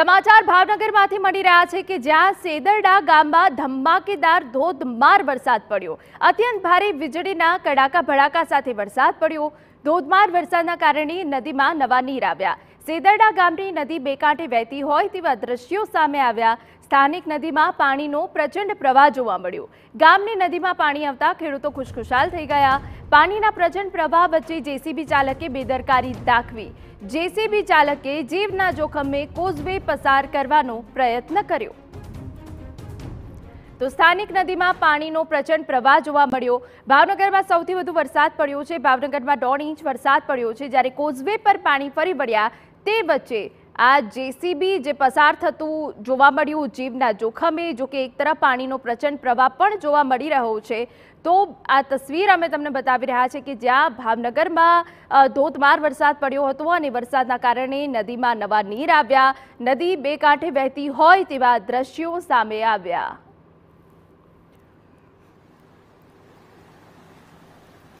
સમાચાર ભાવનગરમાંથી મળી રહ્યા છે કે જ્યાં સેદરડા ગામમાં ધમાકેદાર ધોધમાર વરસાદ પડ્યો અત્યંત ભારે વીજળીના કડાકા ભડાકા સાથે વરસાદ પડ્યો ધોધમાર વરસાદના કારણે નદીમાં નવા નીર આવ્યા સેદરડા ગામની નદી બે કાંઠે વહેતી હોય તેવા દ્રશ્યો સામે આવ્યા સ્થાનિક નદીમાં પાણીનો પ્રચંડ પ્રવાહ જોવા મળ્યો ગામની નદીમાં પાણી આવતા ખેડૂતો ખુશખુશાલ થઈ ગયા પાણીના પ્રચંડ પ્રવાહ વચ્ચે જેસીબી ચાલકે બેદરકારી દાખવી જેસીબી ચાલકે જીવના જોખમે કોઝવે પસાર કરવાનો પ્રયત્ન કર્યો તો સ્થાનિક નદીમાં પાણીનો પ્રચંડ પ્રવાહ જોવા મળ્યો ભાવનગરમાં સૌથી વધુ વરસાદ પડ્યો છે ભાવનગરમાં દોઢ ઇંચ વરસાદ પડ્યો છે જ્યારે કોઝવે પર પાણી ફરી વળ્યા તે વચ્ચે આ જેસીબી જે પસાર થતું જોવા મળ્યું જીવના જોખમે જો કે એક તરફ પાણીનો પ્રચંડ પ્રવાહ પણ જોવા મળી રહ્યો છે તો આ તસવીર અમે તમને બતાવી રહ્યા છે કે જ્યાં ભાવનગરમાં ધોધમાર વરસાદ પડ્યો હતો અને વરસાદના કારણે નદીમાં નવા નીર આવ્યા નદી બે કાંઠે વહેતી હોય તેવા દ્રશ્યો સામે આવ્યા